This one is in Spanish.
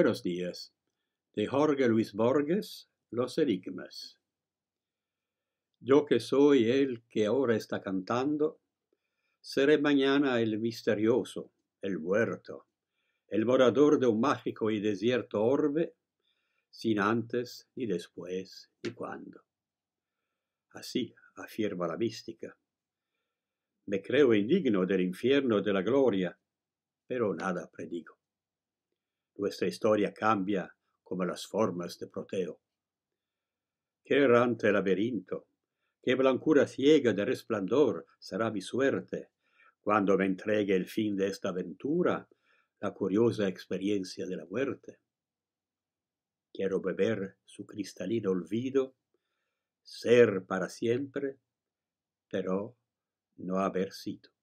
Buenos días. De Jorge Luis Borges, Los Enigmas. Yo que soy el que ahora está cantando, seré mañana el misterioso, el muerto, el morador de un mágico y desierto orbe, sin antes, ni después, ni cuando. Así afirma la mística. Me creo indigno del infierno de la gloria, pero nada predigo nuestra historia cambia como las formas de Proteo. Qué errante laberinto, qué blancura ciega de resplandor será mi suerte cuando me entregue el fin de esta aventura, la curiosa experiencia de la muerte. Quiero beber su cristalino olvido, ser para siempre, pero no haber sido.